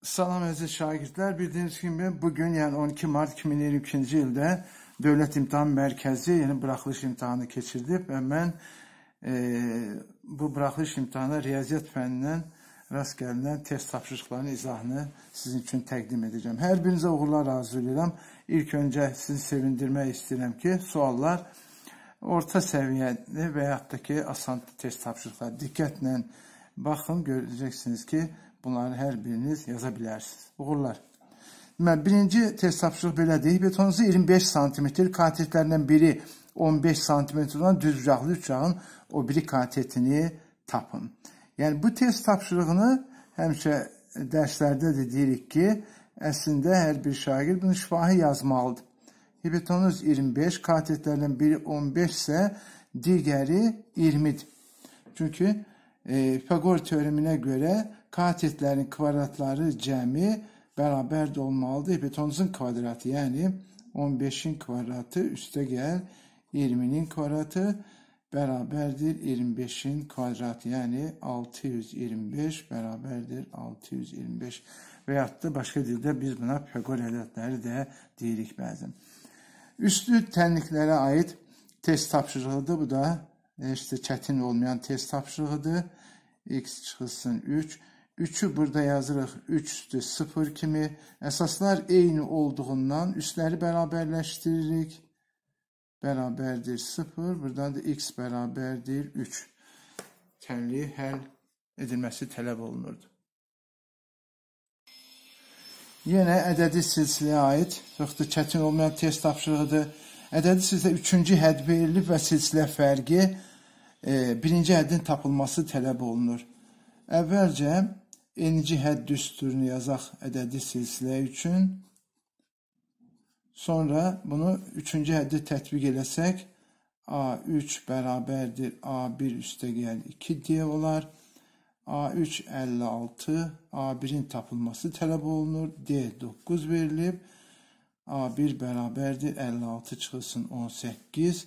Salam əziz şagirdlər, bildiyiniz kimi bu gün, yəni 12 mart 2022-ci ildə Dövlət İmtahan Mərkəzi yeni buraxılış imtahanı keçirdib və mən e, bu buraxılış imtahanı riyaziyyat fənnindən rast gəlinən test tapşırıqlarının izahını sizin üçün təqdim edəcəm. Hər birinizə uğurlar arzulayıram. İlk öncə sizi sevindirmək istəyirəm ki, suallar orta səviyyəli və yaxud da ki, asan test tapşırıqları diqqətlə baxın, görəcəksiniz ki, Bunların hər biriniz yaza bilərsiniz. Uğurlar. Deməli, birinci test tapışıq belədir. Betonunuzu 25 sm, katetlərindən biri 15 sm olan düz uzaqlı uçağın o biri katetini tapın. Yəni, bu test tapışırığını həmişə dərslərdə də deyirik ki, əslində hər bir şagird bunu şifahi yazmalıdır. Hibetonuz 25, katetlərindən biri 15 isə digəri 20-dir. Çünki e, Pifagor teoreminə görə katetlərin kvadratları cəmi bərabərdə olmalıdır. Hipotenuzun kvadratı, yəni 15-in kvadratı üstə gəl 20-nin kvadratı bərabərdir 25-in kvadratı, yəni 625 bərabərdir 625. Və ya da başqa dildə biz buna Pifaqor ədədləri də deyirik bəzən. Üstü tənliklərə aid test tapşırığıdır. Bu da e, işte çətin olmayan test tapşırığıdır. X çıxılsın 3 3-ü burada yazırıq 3-dür 0 kimi. Əsaslar eyni olduğundan üstləri bərabərləşdiririk. Bərabərdir 0, buradan da x bərabərdir 3. Tənliyi həll edilməsi tələb olunurdu. Yenə ədədi silsiləyə aid, çox da çətin olmayan test tapşırığıdır. Ədədi silsilə üçüncü hədd verilib və silsilə fərqi e, birinci həddin tapılması tələb olunur. Əvvəlcə enici hədd düsturunu yazaq ədədi silsilə üçün. Sonra bunu üçüncü həddi tətbiq eləsək, A3 bərabərdir A1 üstəgəl 2 deyə olar. A3 56, A1-in tapılması tələb olunur. D9 verilib. A1 bərabərdir 56 çıxılsın 18.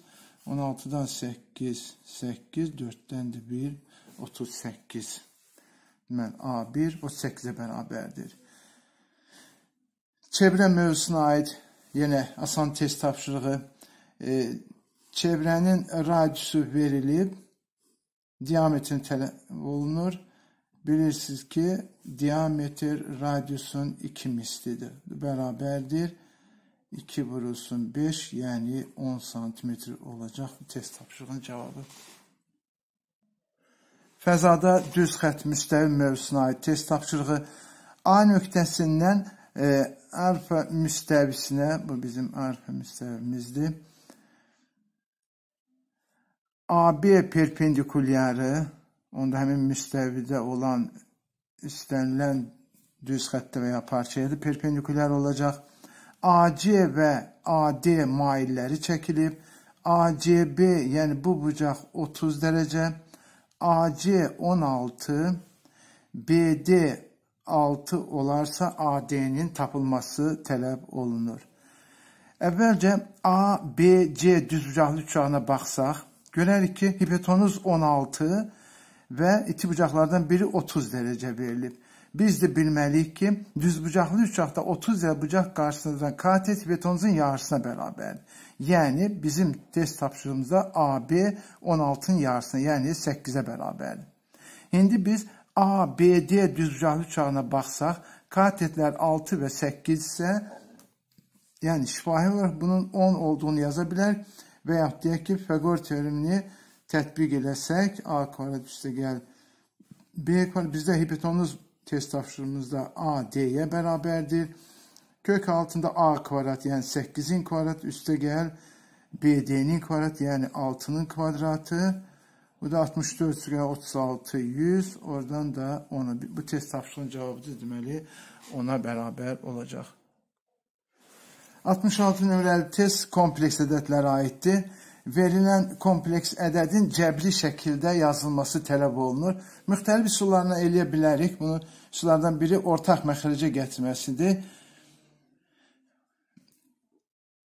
16-dan 8, 8, 4-dən də 1, 38 mən A1, o 8-ə bərabərdir. Çevrə mövzusuna aid yenə asan test tapşırığı. E, çevrənin radiusu verilib, diametrin tələb olunur. Bilirsiniz ki, diametr radiusun 2 mislidir, bərabərdir. 2 vurulsun 5, yəni 10 sm olacaq test tapşırığının cavabı. Fəzada düz xətt müstəvim mövzusuna aid test tapşırığı A nöqtəsindən e, alfa müstəvisinə, bu bizim alfa müstəvimizdir. AB perpendikulyarı, onda həmin müstəvidə olan istənilən düz xəttə və ya parçaya da perpendikulyar olacaq. AC və AD mailləri çəkilib. ACB, yəni bu bucaq 30 dərəcə, AC16 BD 6 olarsa AD'nin tapılması tələb olunur. Əvvəlcə ABC düzbucaqlı uçağına baxsaq, görərik ki, hipotenuz 16 və iti bucaqlardan biri 30 dərəcə verilib. Biz də bilməliyik ki, düzbucaqlı uçaqda 30 və bucaq qarşısında katet betonuzun yarısına bərabərdir. Yəni bizim test tapşırığımızda AB 16-nın yarısına, yəni 8-ə bərabərdir. İndi biz ABD düzbucaqlı uçağına baxsaq, katetlər 6 və 8 isə yəni şifahi olaraq bunun 10 olduğunu yaza bilər və yaxud deyək ki, Fəqor terimini tətbiq eləsək, A kvadrat üstə gəl, B kvadrat, bizdə hipotenuz test tapşırığımızda A D'ye beraberdir. Kök altında A kvadrat yani 8'in kvadrat üste gel. BD'nin kvadrat yani 6'nın kvadratı. Bu da 64 sürü 36 100. Oradan da ona bu test tapşırığının cevabı da deməli ona beraber olacaq. 66 nömrəli test kompleks ədədlərə aiddir verilən kompleks ədədin cəbri şəkildə yazılması tələb olunur. Müxtəlif üsullarla eləyə bilərik. Bunu üsullardan biri ortaq məxrəcə gətirməsidir.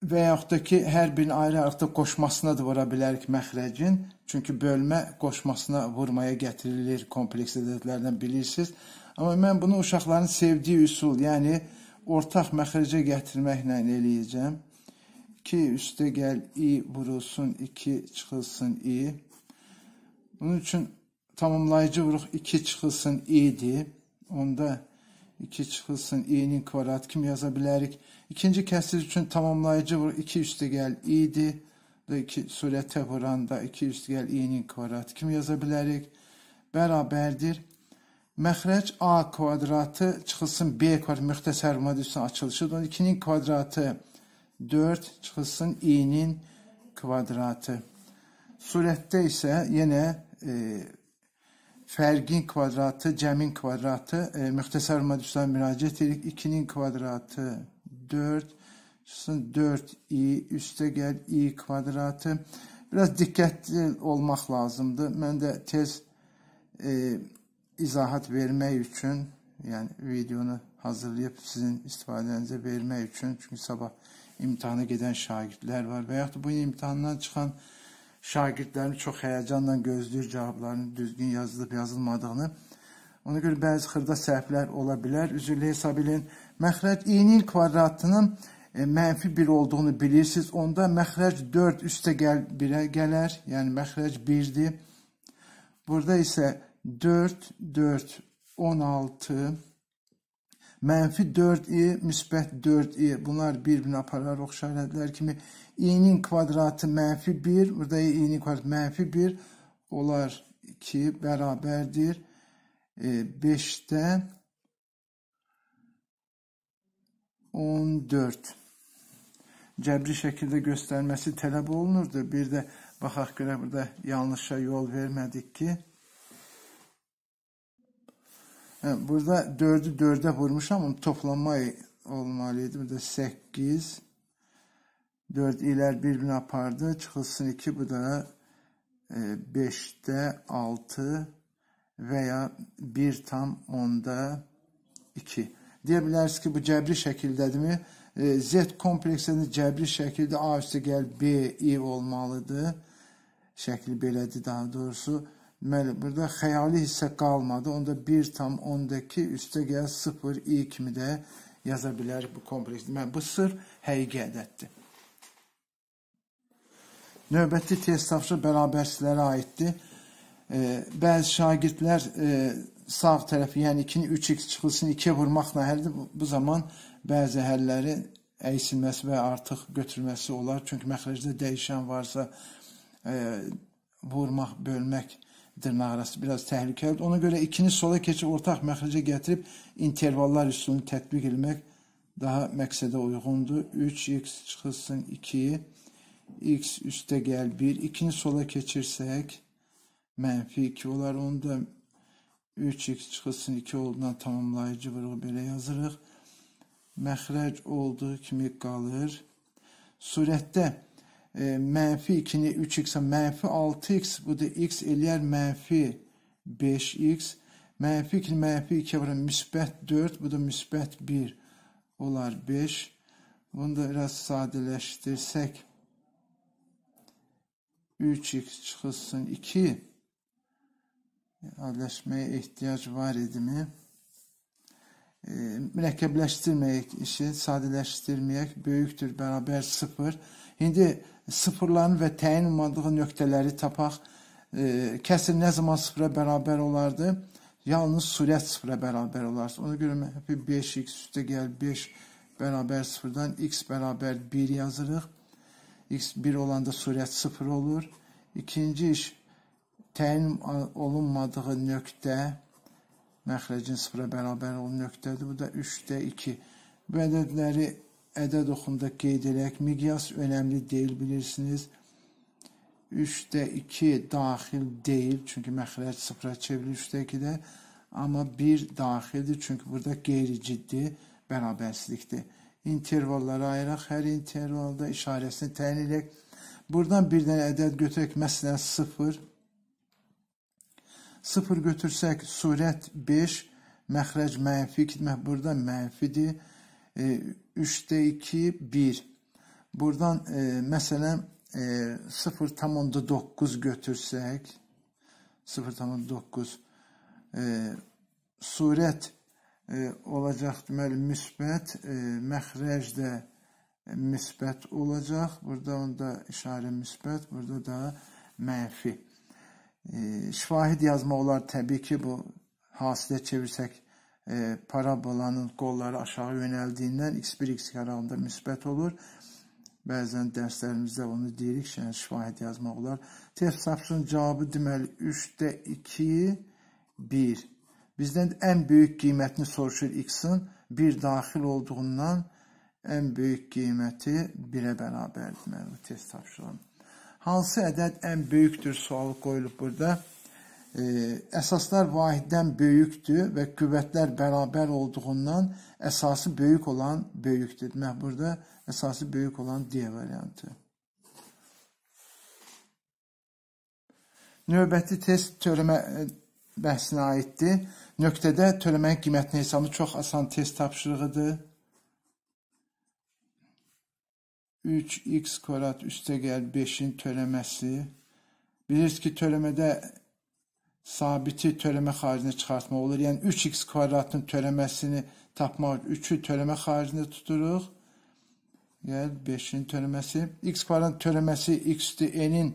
Və yaxud da ki, hər birini ayrı-ayrı qoşmasına da vura bilərik məxrəcin. Çünki bölmə qoşmasına vurmaya gətirilir kompleks ədədlərdən bilirsiniz. Amma mən bunu uşaqların sevdiyi üsul, yəni ortaq məxrəcə gətirməklə eləyəcəm. 2 üstə gəl i vurulsun 2 çıxılsın i. Bunun üçün tamamlayıcı vuruq 2 çıxılsın i'dir. Onda 2 çıxılsın i'nin kvadrat kimi yaza bilərik. İkinci kəsir üçün tamamlayıcı vuruq 2 üstə gəl i'dir. Da 2 sürətə vuranda 2 üstə gəl i'nin kvadrat kimi yaza bilərik. Bərabərdir. Məxrəc a kvadratı çıxılsın b kvadrat müxtəsər mod üstünün açılışıdır. 2-nin kvadratı 4 çıxılsın i'nin kvadratı. Surətdə isə yenə e, fərqin kvadratı, cəmin kvadratı, e, müxtəsər modüslərə müraciət edirik. 2-nin kvadratı 4 çıxsın 4i üstə gəl i kvadratı. Biraz diqqətli olmaq lazımdır. Mən də tez e, izahat vermək üçün, yəni videonu hazırlayıb sizin istifadənizə vermək üçün, çünki sabah imtihana gedən şagirdlər var və yaxud bu imtahandan çıxan şagirdlərin çox həyəcanla gözləyir cavablarının düzgün yazılıb yazılmadığını. Ona görə bəzi xırda səhvlər ola bilər. Üzrlü hesab eləyin. Məxrəc i-nin kvadratının e, mənfi 1 olduğunu bilirsiniz. Onda məxrəc 4 üstə gəl 1-ə gələr. Yəni məxrəc 1-dir. Burada isə 4 4 16 mənfi 4i, müsbət 4i bunlar bir-birinə aparar ox işarətlər kimi i-nin kvadratı mənfi 1, burada i-nin kvadratı mənfi 1 olar 2 bərabərdir 5-də e, 14 cəbri şəkildə göstərməsi tələb olunurdu. Bir də baxaq görə burada yanlışa yol vermədik ki, Hə, burada 4-ü 4-ə vurmuşam, onun toplama olmalı idi. Burada 8 4 ilər bir-birini apardı. Çıxılsın 2, bu da 5-də 6 və ya 1 tam 10-da 2. Deyə bilərsiniz ki, bu cəbri şəkildədirmi? E, Z kompleksində cəbri şəkildə A üstə gəl B, İ olmalıdır. Şəkli belədir daha doğrusu. Deməli, burada xəyali hissə qalmadı. Onda 1 tam 10-dakı üstə gəl 0 i kimi də yaza bilərik bu kompleks. Deməli, bu sırf həqiqi ədəddir. Növbəti test tapşı bərabərsizlərə aiddir. E, bəzi şagirdlər e, sağ tərəfi, yəni 2-ni 3x çıxılsın 2-yə vurmaqla həldir. Bu zaman bəzi həllərin əysilməsi və artıq götürülməsi olar. Çünki məxrəcdə dəyişən varsa e, vurmaq, bölmək dırnak arası biraz təhlükəlidir. Ona görə ikini sola keçib ortaq məxrəcə gətirib intervallar üsulunu tətbiq etmək daha məqsədə uyğundur. 3x çıxılsın 2, x üstə gəl 1, 2-ni sola keçirsək mənfi 2 olar. Onu da 3x çıxılsın 2 olduğundan tamamlayıcı vuruq belə yazırıq. Məxrəc olduğu kimi qalır. Surətdə e, mənfi 2-ni 3x-ə hə, mənfi 6x, bu da x eləyər mənfi 5x, mənfi 2-ni mənfi 2-yə vuran müsbət 4, bu da müsbət 1 olar 5. Bunu da biraz sadələşdirsək, 3x çıxılsın 2, adləşməyə ehtiyac var edimi? E, mürəkkəbləşdirməyək işi, sadələşdirməyək, böyükdür, bərabər 0. İndi sıfırların və təyin olmadığı nöqtələri tapaq. E, kəsr nə zaman sıfıra bərabər olardı? Yalnız sürət sıfıra bərabər olarsa. Ona görə mənfi 5x üstə gəl 5 bərabər sıfırdan x bərabər 1 yazırıq. x 1 olanda sürət sıfır olur. İkinci iş təyin olunmadığı nöqtə məxrəcin sıfıra bərabər olan nöqtədir. Bu da 3-də 2. Bu ədədləri ədəd oxunda qeyd eləyək, miqyas önəmli deyil, bilirsiniz. 3-də 2 daxil deyil, çünki məxrəc sıfıra çevrilir 3-də 2-də, amma 1 daxildir, çünki burada qeyri-ciddi bərabərsizlikdir. İntervallara ayıraq, hər intervalda işarəsini təyin edək. Buradan bir dənə ədəd götürək, məsələn 0. 0 götürsək, surət 5, məxrəc mənfi, burada mənfidir. E, 3'te 2 1. Buradan e, mesela e, 0,9 götürsək 0,9 e, surət e, olacaq deməli müsbət, e, məxrəc də müsbət olacaq. Burada onda işarə müsbət, burada da mənfi. E, şvahid yazmaq olar təbii ki, bu hasilə çevirsək e, parabolanın qolları aşağı yönəldiyindən x1, x2 aralığında müsbət olur. Bəzən dərslərimizdə onu deyirik, yəni şifahiyyət yazmaq olar. Test sapsın cavabı deməli 3-də 2, 1. Bizdən ən böyük qiymətini soruşur x-in, 1 daxil olduğundan ən böyük qiyməti 1-ə bərabərdir deməli bu test tapşırığının. Hansı ədəd ən böyükdür sualı qoyulub burada? əsaslar vahiddən böyükdür və qüvvətlər bərabər olduğundan əsası böyük olan böyükdür. Demək, burada əsası böyük olan D variantı. Növbəti test törəmə e, bəhsinə aiddir. Nöqtədə törəmənin qiymətini hesabı çox asan test tapşırığıdır. 3x kvadrat üstə gəl 5-in törəməsi. Bilirsiniz ki, törəmədə sabiti törəmə xaricinə çıxartmaq olur. Yəni 3x kvadratın törəməsini tapmaq 3-ü törəmə xaricində tuturuq. Yəni 5-in törəməsi x kvadratın törəməsi x-dir n-in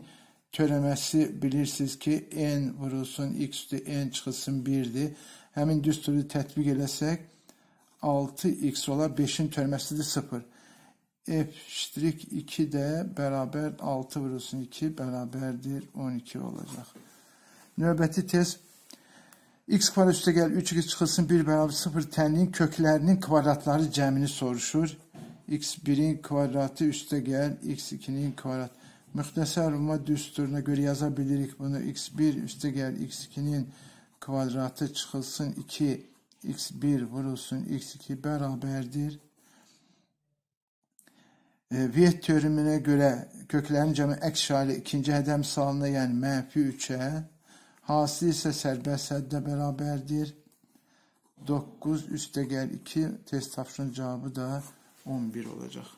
törəməsi bilirsiniz ki n vurulsun x-dir n çıxılsın 1-dir. Həmin düsturu tətbiq eləsək 6x olar 5-in törəməsidir 0. f-2 də bərabər 6 vurulsun 2 bərabərdir 12 olacaq. Növbəti test x kvadrat üstə gəl 3 x çıxılsın 1 bərabər 0 tənliyin köklərinin kvadratları cəmini soruşur. x1-in kvadratı üstə gəl x2-nin kvadratı. Müxtəsər ruma düsturuna görə yaza bilirik bunu. x1 üstə gəl x2-nin kvadratı çıxılsın 2 x1 vurulsun x2 bərabərdir. E, Viet teoreminə görə köklərin cəmi əks şəli ikinci hədəm salına, yəni mənfi 3-ə Hası isə sərbəst həddə bərabərdir. 9 üstəgəl 2 test tapşırın cavabı da 11 olacaq.